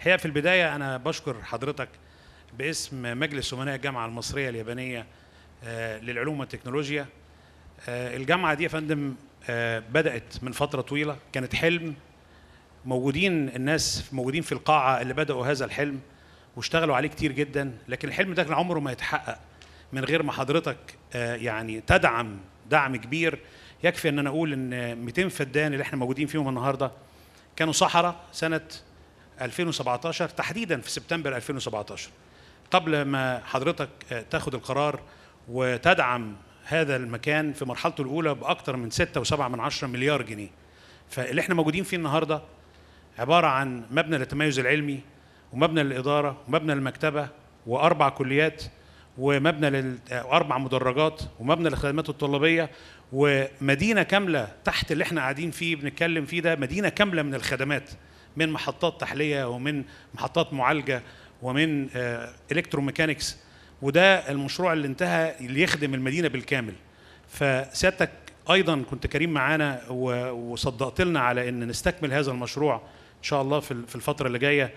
الحقيقه في البدايه انا بشكر حضرتك باسم مجلس امناء الجامعه المصريه اليابانيه آه، للعلوم والتكنولوجيا آه، الجامعه دي يا فندم آه، بدات من فتره طويله كانت حلم موجودين الناس موجودين في القاعه اللي بداوا هذا الحلم واشتغلوا عليه كتير جدا لكن الحلم ده كان عمره ما يتحقق من غير ما حضرتك يعني تدعم دعم كبير يكفي ان انا اقول ان 200 فدان اللي احنا موجودين فيهم النهارده كانوا صحراء سنه 2017 تحديدا في سبتمبر 2017 قبل ما حضرتك آه، تاخد القرار وتدعم هذا المكان في مرحلته الاولى باكثر من 6.7 من 10 مليار جنيه فاللي احنا موجودين فيه النهارده عباره عن مبنى للتميز العلمي ومبنى للاداره ومبنى للمكتبه واربع كليات ومبنى لل... واربع آه، مدرجات ومبنى للخدمات الطلابيه ومدينه كامله تحت اللي احنا قاعدين فيه بنتكلم فيه ده مدينه كامله من الخدمات من محطات تحليه ومن محطات معالجه ومن الكتروميكانكس آه، وده المشروع اللي انتهى اللي يخدم المدينه بالكامل فسيادتك ايضا كنت كريم معانا وصدقت لنا على ان نستكمل هذا المشروع ان شاء الله في الفتره اللي جايه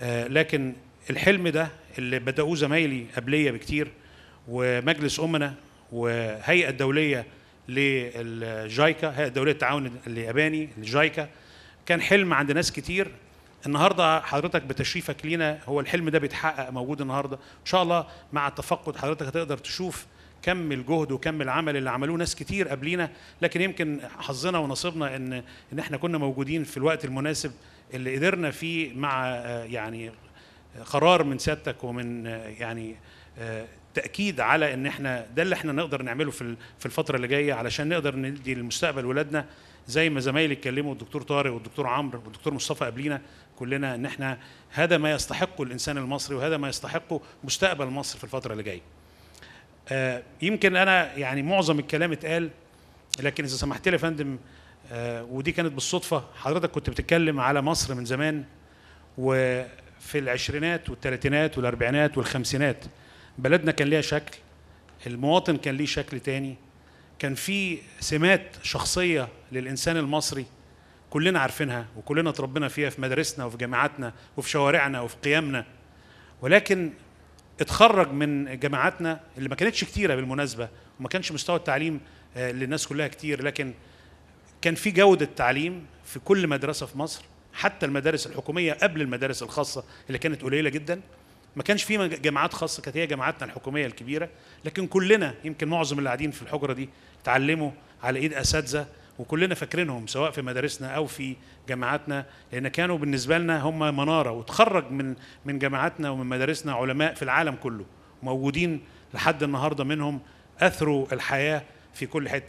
آه، لكن الحلم ده اللي بداوه زمايلي قبليه بكتير ومجلس امنا وهيئه دوليه للجايكا هيئه دوليه التعاون الياباني الجايكا كان حلم عند ناس كتير النهارده حضرتك بتشريفك لينا هو الحلم ده بيتحقق موجود النهارده ان شاء الله مع التفقد حضرتك هتقدر تشوف كم الجهد وكم العمل اللي عملوه ناس كتير قبلينا لكن يمكن حظنا ونصيبنا ان ان احنا كنا موجودين في الوقت المناسب اللي قدرنا فيه مع آه، يعني قرار من سيادتك ومن آه، يعني آه، تاكيد على ان احنا ده اللي احنا نقدر نعمله في في الفتره اللي جايه علشان نقدر ندي لمستقبل ولادنا زي ما زمايلي اتكلموا الدكتور طارق والدكتور عمرو والدكتور مصطفى قبلينا كلنا ان احنا هذا ما يستحقه الانسان المصري وهذا ما يستحقه مستقبل مصر في الفتره اللي جايه. آه يمكن انا يعني معظم الكلام اتقال لكن اذا سمحت لي يا فندم آه ودي كانت بالصدفه حضرتك كنت بتتكلم على مصر من زمان وفي العشرينات والثلاثينات والاربعينات والخمسينات بلدنا كان ليها شكل المواطن كان ليه شكل تاني كان في سمات شخصية للإنسان المصري كلنا عارفينها وكلنا اتربينا فيها في مدارسنا وفي جامعاتنا وفي شوارعنا وفي قيامنا ولكن اتخرج من جامعاتنا اللي ما كانتش كتيرة بالمناسبة وما كانش مستوى التعليم آه، للناس كلها كتير لكن كان في جودة تعليم في كل مدرسة في مصر حتى المدارس الحكومية قبل المدارس الخاصة اللي كانت قليلة جداً ما كانش في جامعات خاصه كانت هي جامعاتنا الحكوميه الكبيره لكن كلنا يمكن معظم اللي قاعدين في الحجره دي اتعلموا على ايد اساتذه وكلنا فاكرينهم سواء في مدارسنا او في جامعاتنا لان كانوا بالنسبه لنا هم مناره وتخرج من من جامعاتنا ومن مدارسنا علماء في العالم كله موجودين لحد النهارده منهم اثروا الحياه في كل حته